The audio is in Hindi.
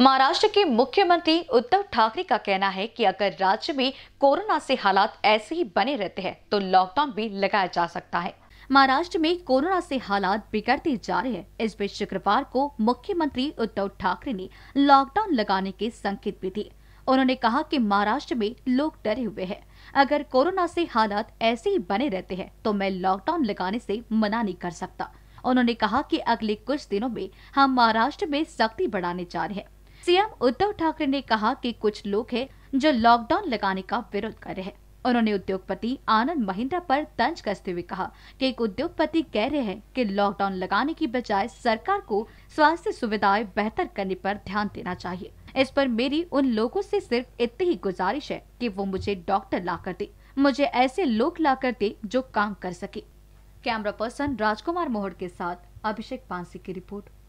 महाराष्ट्र के मुख्यमंत्री उद्धव ठाकरे का कहना है कि अगर राज्य में कोरोना से हालात ऐसे ही बने रहते हैं तो लॉकडाउन भी लगाया जा सकता है महाराष्ट्र में कोरोना से हालात बिगड़ते जा रहे हैं इस बीच शुक्रवार को मुख्यमंत्री उद्धव ठाकरे ने लॉकडाउन लगाने के संकेत भी दिए उन्होंने कहा कि महाराष्ट्र में लोग डरे हुए हैं अगर कोरोना से हालात ऐसे ही बने रहते हैं तो मैं लॉकडाउन लगाने से मना नहीं कर सकता उन्होंने कहा कि अगले कुछ दिनों में हम महाराष्ट्र में सख्ती बढ़ाने जा रहे हैं सीएम उद्धव ठाकरे ने कहा कि कुछ लोग हैं जो लॉकडाउन लगाने का विरोध कर रहे हैं उन्होंने उद्योगपति आनंद महिंद्रा पर तंज कसते हुए कहा कि एक उद्योगपति कह रहे हैं कि लॉकडाउन लगाने की बजाय सरकार को स्वास्थ्य सुविधाएं बेहतर करने पर ध्यान देना चाहिए इस पर मेरी उन लोगों से सिर्फ इतनी ही गुजारिश है कि वो मुझे डॉक्टर ला कर दे मुझे ऐसे लोग ला कर दे जो काम कर सके कैमरा पर्सन राजकुमार मोहड़ के साथ अभिषेक पांसी की रिपोर्ट